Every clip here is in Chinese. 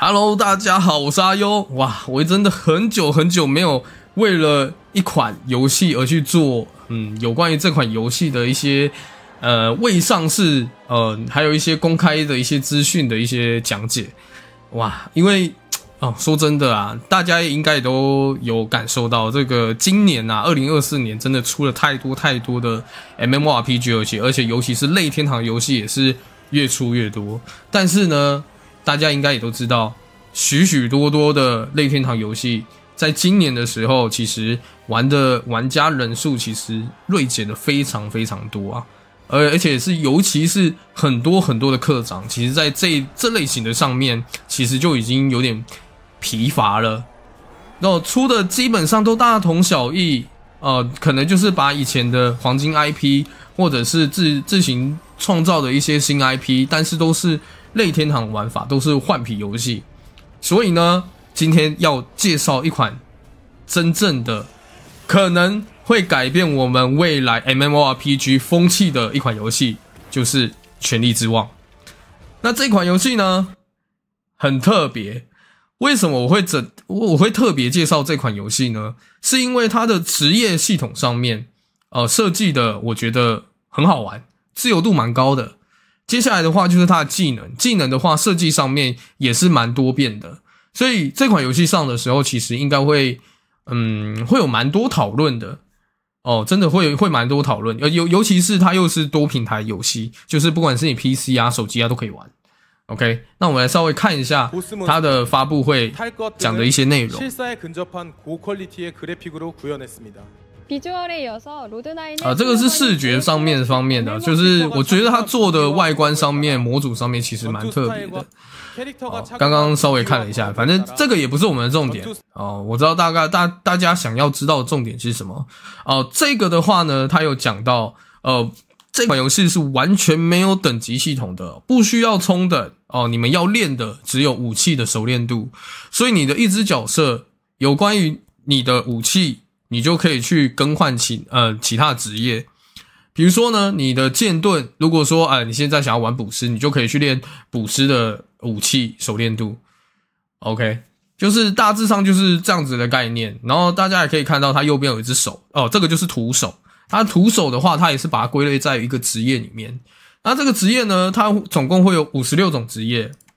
Hello，大家好，我是阿优。哇，我真的很久很久没有为了一款游戏而去做，嗯，有关于这款游戏的一些呃未上市呃还有一些公开的一些资讯的一些讲解。哇，因为哦，说真的啊，大家应该也都有感受到，这个今年呐，二零二四年真的出了太多太多的 MMORPG 游戏，而且尤其是类天堂游戏也是越出越多。但是呢。大家应该也都知道，许许多多的类天堂游戏，在今年的时候，其实玩的玩家人数其实锐减的非常非常多啊，而而且是尤其是很多很多的课长，其实在这这类型的上面，其实就已经有点疲乏了。那我出的基本上都大同小异，呃，可能就是把以前的黄金 IP 或者是自自行创造的一些新 IP，但是都是。类天堂玩法都是换皮游戏，所以呢，今天要介绍一款真正的可能会改变我们未来 MMORPG 风气的一款游戏，就是《权力之王》。那这款游戏呢，很特别。为什么我会整我会特别介绍这款游戏呢？是因为它的职业系统上面呃设计的，我觉得很好玩，自由度蛮高的。接下来的话就是它的技能，技能的话设计上面也是蛮多变的，所以这款游戏上的时候其实应该会，嗯，会有蛮多讨论的哦，真的会会蛮多讨论，尤尤其是它又是多平台游戏，就是不管是你 PC 啊、手机啊都可以玩。OK，那我们来稍微看一下它的发布会讲的一些内容。啊，这个是视觉上面方面的，就是我觉得他做的外观上面、模组上面其实蛮特别的。刚刚稍微看了一下，反正这个也不是我们的重点。哦，我知道大概大大家想要知道的重点是什么。哦，这个的话呢，他有讲到，呃，这款游戏是完全没有等级系统的，不需要充的。哦，你们要练的只有武器的熟练度，所以你的一只角色有关于你的武器。你就可以去更换其呃其他职业，比如说呢，你的剑盾，如果说哎你现在想要玩捕师，你就可以去练捕师的武器熟练度。OK，就是大致上就是这样子的概念。然后大家也可以看到它右边有一只手，哦，这个就是徒手。它徒手的话，它也是把它归类在一个职业里面。那这个职业呢，它总共会有五十六种职业。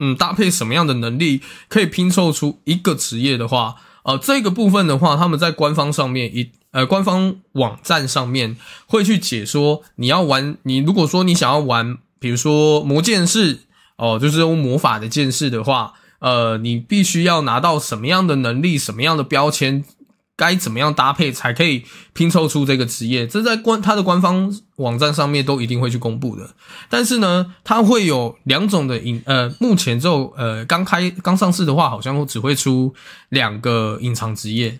嗯，搭配什么样的能力可以拼凑出一个职业的话，呃，这个部分的话，他们在官方上面一呃，官方网站上面会去解说，你要玩你如果说你想要玩，比如说魔剑士哦，就是用魔法的剑士的话，呃，你必须要拿到什么样的能力，什么样的标签。该怎么样搭配才可以拼凑出这个职业？这在官他的官方网站上面都一定会去公布的。但是呢，它会有两种的隐呃，目前就呃刚开刚上市的话，好像只会出两个隐藏职业，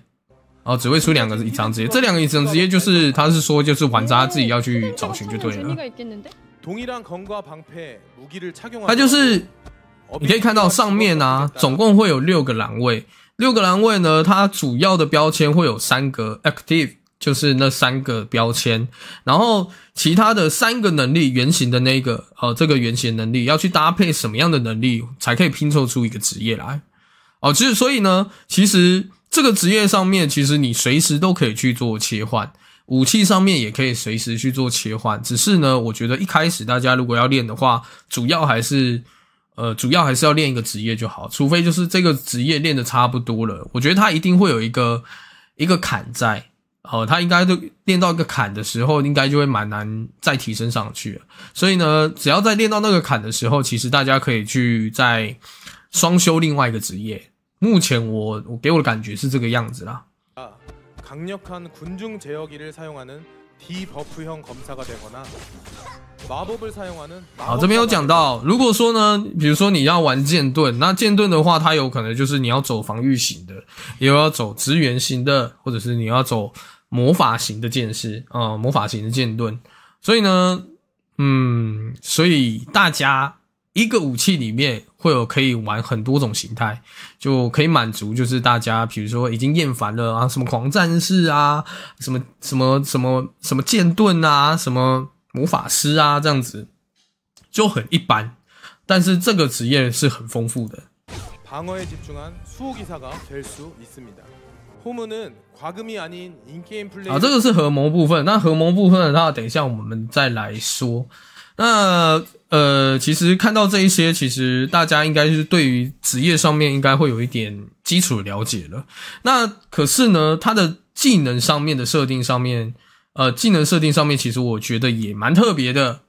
哦，只会出两个隐藏职业。这两个隐藏职业就是，他是说就是玩家自己要去找寻就对了。他就是你可以看到上面啊，总共会有六个栏位。六个栏位呢，它主要的标签会有三个 active，就是那三个标签，然后其他的三个能力原型的那个，呃，这个原型能力要去搭配什么样的能力，才可以拼凑出一个职业来，哦，就实所以呢，其实这个职业上面，其实你随时都可以去做切换，武器上面也可以随时去做切换，只是呢，我觉得一开始大家如果要练的话，主要还是。呃，主要还是要练一个职业就好，除非就是这个职业练的差不多了，我觉得他一定会有一个一个坎在，哦，他应该都练到一个坎的时候，应该就会蛮难再提升上去了。所以呢，只要在练到那个坎的时候，其实大家可以去再双修另外一个职业。目前我我给我的感觉是这个样子啦。波呢？好，这边有讲到，如果说呢，比如说你要玩剑盾，那剑盾的话，它有可能就是你要走防御型的，也要走支援型的，或者是你要走魔法型的剑士啊，魔法型的剑盾。所以呢，嗯，所以大家一个武器里面会有可以玩很多种形态，就可以满足就是大家，比如说已经厌烦了啊，什么狂战士啊，什么什么什么什么剑盾啊，什么。魔法师啊，这样子就很一般，但是这个职业是很丰富的。啊，这个是合谋部分。那合谋部分的话，等一下我们再来说。那呃，其实看到这一些，其实大家应该是对于职业上面应该会有一点基础了解了。那可是呢，它的技能上面的设定上面。呃，技能设定上面其实我觉得也蛮特别的，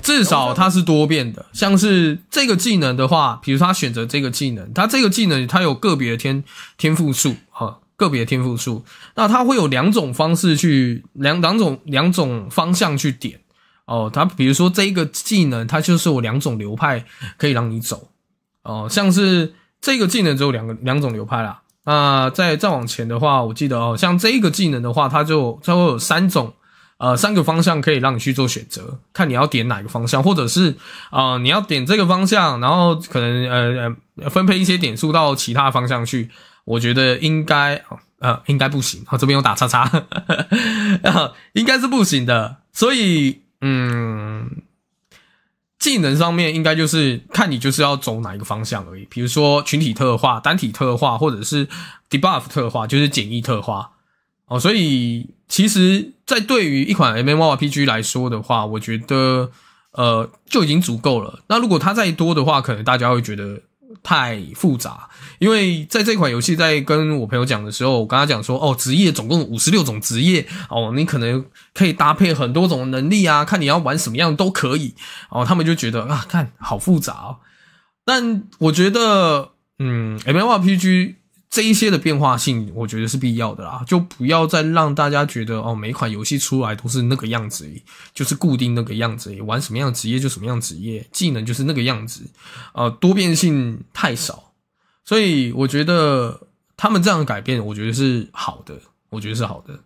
至少它是多变的。像是这个技能的话，比如他选择这个技能，他这个技能它有个别天天赋数哈，个别天赋数，那他会有两种方式去两两种两种方向去点哦。他比如说这个技能，它就是有两种流派可以让你走哦，像是这个技能只有两个两种流派啦。那再再往前的话，我记得哦，像这一个技能的话，它就它会有三种，呃，三个方向可以让你去做选择，看你要点哪个方向，或者是啊，你要点这个方向，然后可能呃分配一些点数到其他方向去。我觉得应该呃应该不行，这边有打叉叉，应该是不行的。所以嗯。技能上面应该就是看你就是要走哪一个方向而已，比如说群体特化、单体特化，或者是 debuff 特化，就是简易特化。哦，所以其实，在对于一款 MMORPG 来说的话，我觉得呃就已经足够了。那如果它再多的话，可能大家会觉得。太复杂，因为在这款游戏在跟我朋友讲的时候，我跟他讲说，哦，职业总共五十六种职业，哦，你可能可以搭配很多种能力啊，看你要玩什么样都可以，哦，他们就觉得啊，看好复杂，哦，但我觉得，嗯，M L P G。这一些的变化性，我觉得是必要的啦，就不要再让大家觉得哦，每一款游戏出来都是那个样子，就是固定那个样子，玩什么样职业就什么样职业，技能就是那个样子，呃，多变性太少，所以我觉得他们这样改变，我觉得是好的，我觉得是好的。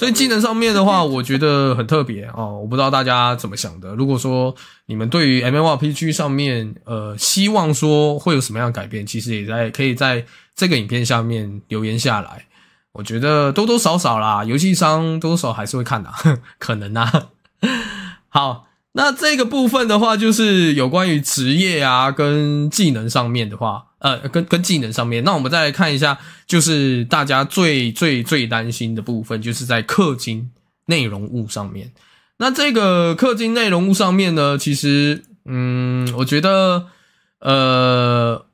所以技能上面的话，我觉得很特别啊！我不知道大家怎么想的。如果说你们对于 m l p G 上面，呃，希望说会有什么样改变，其实也在可以在这个影片下面留言下来。我觉得多多少少啦，游戏商多少还是会看的，可能啊。好，那这个部分的话，就是有关于职业啊跟技能上面的话。呃，跟跟技能上面，那我们再来看一下，就是大家最最最担心的部分，就是在氪金内容物上面。那这个氪金内容物上面呢，其实，嗯，我觉得，呃，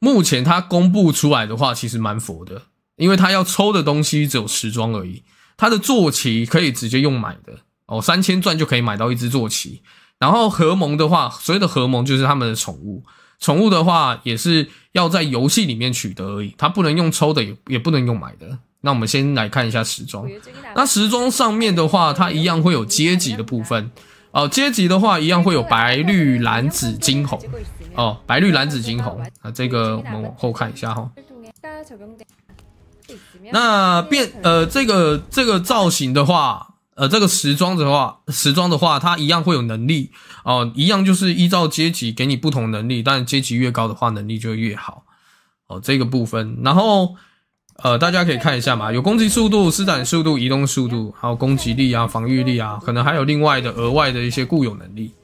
目前它公布出来的话，其实蛮佛的，因为它要抽的东西只有时装而已，它的坐骑可以直接用买的，哦，三千钻就可以买到一只坐骑。然后合盟的话，所谓的合盟就是他们的宠物。宠物的话也是要在游戏里面取得而已，它不能用抽的，也也不能用买的。那我们先来看一下时装。那时装上面的话，它一样会有阶级的部分。哦，阶级的话一样会有白、绿、蓝、紫、金、红。哦，白、绿、蓝、紫、金、红。啊，这个我们往后看一下哈。那变呃，这个这个造型的话。呃，这个时装的话，时装的话，它一样会有能力哦，一样就是依照阶级给你不同能力，但阶级越高的话，能力就越好。哦，这个部分，然后呃，大家可以看一下嘛，有攻击速度、施展速度、移动速度，还有攻击力啊、防御力啊，可能还有另外的额外的一些固有能力。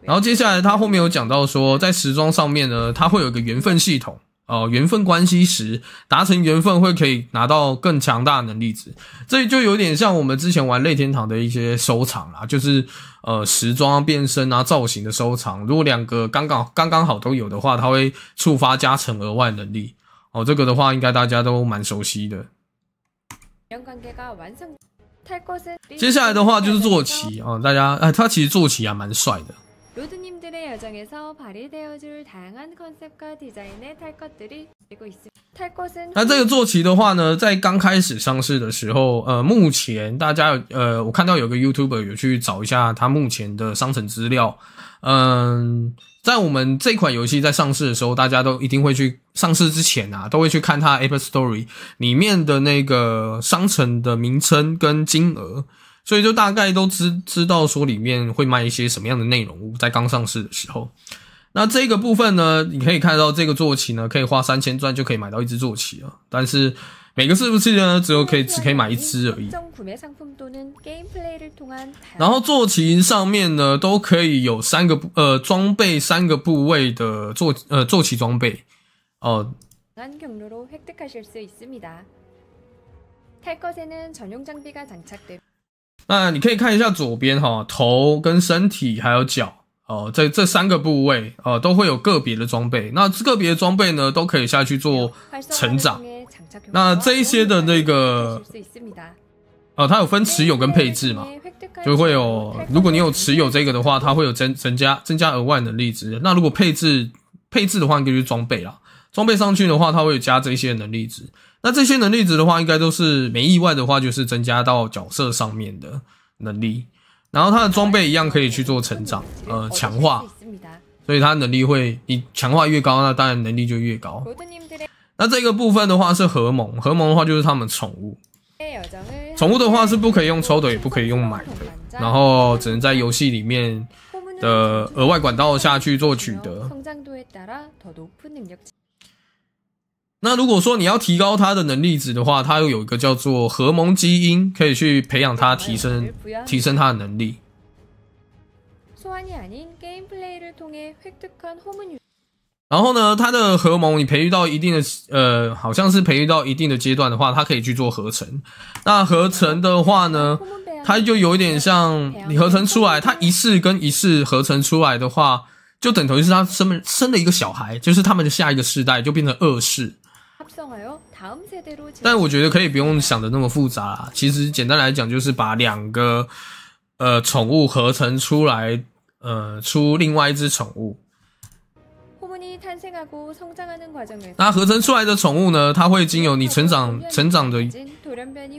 然后接下来，他后面有讲到说，在时装上面呢，它会有一个缘分系统。哦，缘分关系时达成缘分会可以拿到更强大能力值，这就有点像我们之前玩《类天堂》的一些收藏啦，就是呃时装、变身啊、造型的收藏。如果两个刚刚刚刚好都有的话，它会触发加成额外能力哦。这个的话，应该大家都蛮熟悉的。接下来的话就是坐骑啊，大家哎，他其实坐骑也蛮帅的。那这个坐骑的话呢，在刚开始上市的时候，呃，目前大家，呃，我看到有个 YouTuber 有去找一下他目前的商城资料。嗯，在我们这款游戏在上市的时候，大家都一定会去上市之前啊，都会去看它 a p p Store 里面的那个商城的名称跟金额。所以就大概都知知道说里面会卖一些什么样的内容，在刚上市的时候，那这个部分呢，你可以看到这个坐骑呢，可以花三千钻就可以买到一只坐骑啊。但是每个服不器呢，只有可以只可以买一只而已。然后坐骑上面呢，都可以有三个部呃装备三个部位的坐呃坐骑装备哦。呢，呃装备三个部位的坐呃坐骑装备哦。那你可以看一下左边哈，头跟身体还有脚哦，在这三个部位啊都会有个别的装备。那这个别的装备呢，都可以下去做成长。那这一些的那个呃，它有分持有跟配置嘛，就会有。如果你有持有这个的话，它会有增增加增加额外能力值。那如果配置配置的话，该就是装备啦。装备上去的话，它会有加这些能力值。那这些能力值的话，应该都是没意外的话，就是增加到角色上面的能力。然后他的装备一样可以去做成长，呃，强化，所以他能力会你强化越高，那当然能力就越高。那这个部分的话是合盟，合盟的话就是他们宠物，宠物的话是不可以用抽的，也不可以用买的，然后只能在游戏里面的额外管道下去做取得。那如果说你要提高它的能力值的话，它又有一个叫做合盟基因，可以去培养它，提升提升它的能力。然后呢，它的合盟你培育到一定的呃，好像是培育到一定的阶段的话，它可以去做合成。那合成的话呢，它就有一点像你合成出来，它一次跟一次合成出来的话，就等同于是它生生了一个小孩，就是他们的下一个世代就变成二世。但我觉得可以不用想的那么复杂。其实简单来讲，就是把两个呃宠物合成出来，呃，出另外一只宠物。那合成出来的宠物呢，它会经由你成长，成长的，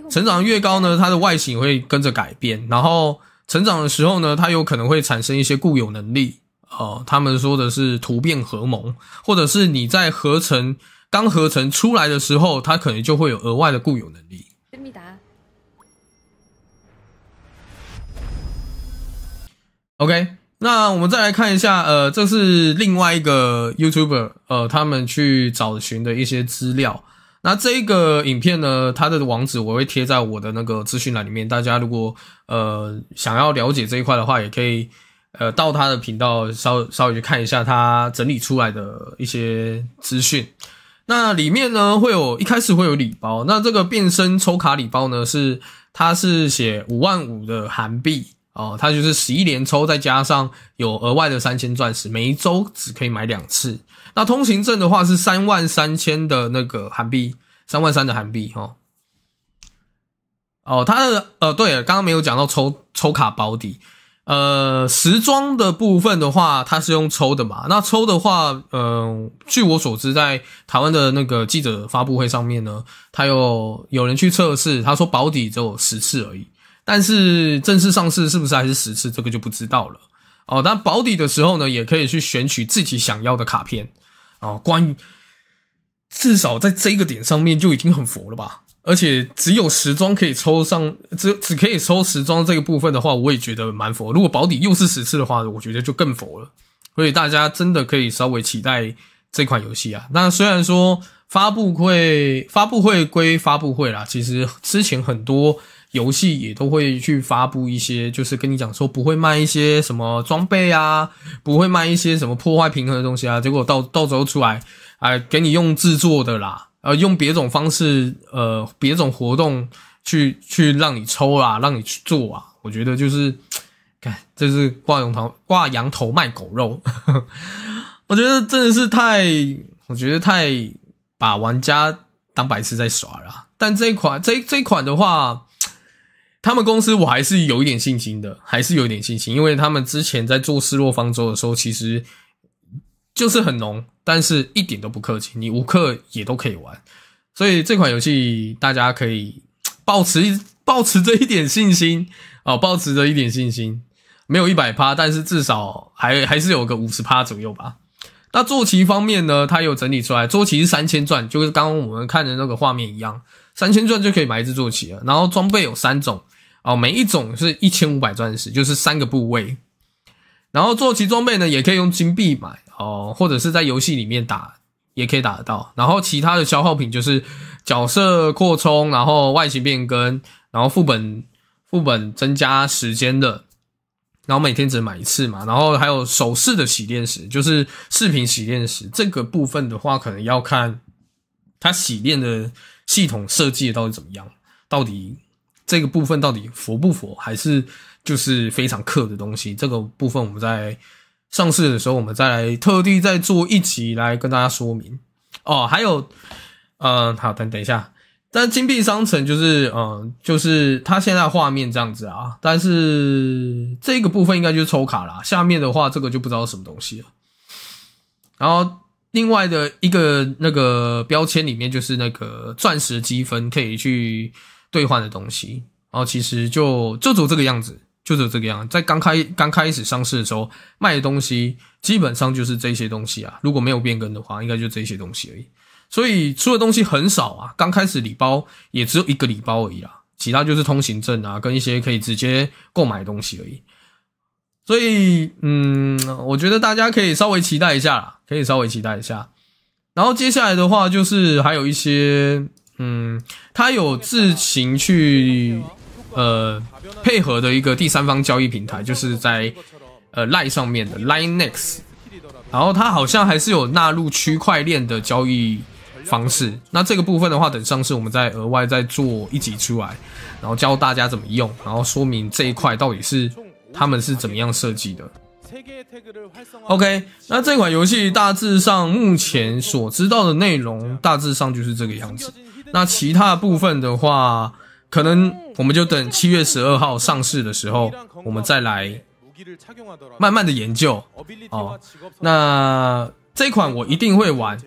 成长越高呢，它的外形会跟着改变。然后成长的时候呢，它有可能会产生一些固有能力。哦，他们说的是突变合盟，或者是你在合成。当合成出来的时候，它可能就会有额外的固有能力。达。OK，那我们再来看一下，呃，这是另外一个 YouTuber，呃，他们去找寻的一些资料。那这个影片呢，它的网址我会贴在我的那个资讯栏里面，大家如果呃想要了解这一块的话，也可以呃到他的频道稍稍微去看一下他整理出来的一些资讯。那里面呢会有一开始会有礼包，那这个变身抽卡礼包呢是它是写五万五的韩币哦，它就是十一连抽，再加上有额外的三千钻石，每一周只可以买两次。那通行证的话是三万三千的那个韩币，三万三的韩币哦。哦，它的呃对，刚刚没有讲到抽抽卡保底。呃，时装的部分的话，它是用抽的嘛？那抽的话，嗯，据我所知，在台湾的那个记者发布会上面呢，他有有人去测试，他说保底只有十次而已。但是正式上市是不是还是十次，这个就不知道了。哦，但保底的时候呢，也可以去选取自己想要的卡片哦，关于至少在这个点上面就已经很佛了吧。而且只有时装可以抽上，只只可以抽时装这个部分的话，我也觉得蛮佛。如果保底又是十次的话，我觉得就更佛了。所以大家真的可以稍微期待这款游戏啊。那虽然说发布会发布会归发布会啦，其实之前很多游戏也都会去发布一些，就是跟你讲说不会卖一些什么装备啊，不会卖一些什么破坏平衡的东西啊。结果到到时候出来，哎，给你用制作的啦。呃，用别种方式，呃，别种活动去去让你抽啊，让你去做啊，我觉得就是，看这是挂羊头挂羊头卖狗肉，我觉得真的是太，我觉得太把玩家当白痴在耍了。但这一款这这款的话，他们公司我还是有一点信心的，还是有一点信心，因为他们之前在做失落方舟的时候，其实。就是很浓，但是一点都不客气，你无氪也都可以玩，所以这款游戏大家可以保持保持着一点信心哦，保持着一点信心，没有一百趴，但是至少还还是有个五十趴左右吧。那坐骑方面呢，它有整理出来，坐骑是三千转，就是刚刚我们看的那个画面一样，三千转就可以买一只坐骑了。然后装备有三种哦，每一种是一千五百钻石，就是三个部位。然后坐骑装备呢，也可以用金币买。哦，或者是在游戏里面打也可以打得到，然后其他的消耗品就是角色扩充，然后外形变更，然后副本副本增加时间的，然后每天只买一次嘛，然后还有首饰的洗炼石，就是饰品洗炼石这个部分的话，可能要看它洗炼的系统设计到底怎么样，到底这个部分到底佛不佛，还是就是非常克的东西，这个部分我们在。上市的时候，我们再来特地再做一集来跟大家说明哦。还有，嗯，好，等等一下。但金币商城就是，嗯，就是它现在画面这样子啊。但是这个部分应该就是抽卡啦，下面的话，这个就不知道什么东西了。然后另外的一个那个标签里面，就是那个钻石积分可以去兑换的东西。然后其实就就走这个样子。就是这个样，在刚开刚开始上市的时候，卖的东西基本上就是这些东西啊。如果没有变更的话，应该就这些东西而已。所以出的东西很少啊。刚开始礼包也只有一个礼包而已啊，其他就是通行证啊，跟一些可以直接购买东西而已。所以，嗯，我觉得大家可以稍微期待一下，可以稍微期待一下。然后接下来的话，就是还有一些，嗯，他有自行去。呃，配合的一个第三方交易平台，就是在呃 Line 上面的 Line Next，然后它好像还是有纳入区块链的交易方式。那这个部分的话，等上市我们再额外再做一集出来，然后教大家怎么用，然后说明这一块到底是他们是怎么样设计的。OK，那这款游戏大致上目前所知道的内容，大致上就是这个样子。那其他部分的话。可能我们就等七月十二号上市的时候，我们再来慢慢的研究。哦，那这款我一定会玩。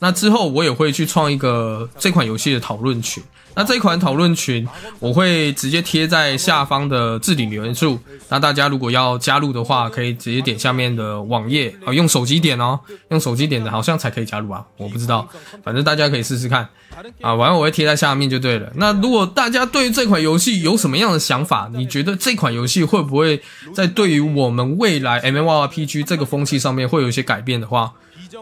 那之后我也会去创一个这款游戏的讨论群。那这一款讨论群，我会直接贴在下方的置顶留言处。那大家如果要加入的话，可以直接点下面的网页啊，用手机点哦，用手机点的，好像才可以加入啊，我不知道，反正大家可以试试看。啊，完了我会贴在下面就对了。那如果大家对于这款游戏有什么样的想法，你觉得这款游戏会不会在对于我们未来 M M Y Y P G 这个风气上面会有一些改变的话，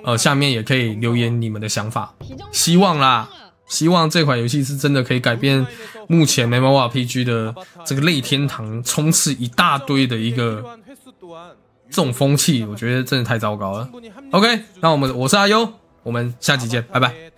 呃，下面也可以留言你们的想法，希望啦。希望这款游戏是真的可以改变目前《m o r PG》的这个“类天堂”充斥一大堆的一个这种风气，我觉得真的太糟糕了。OK，那我们我是阿优，我们下期见，拜拜。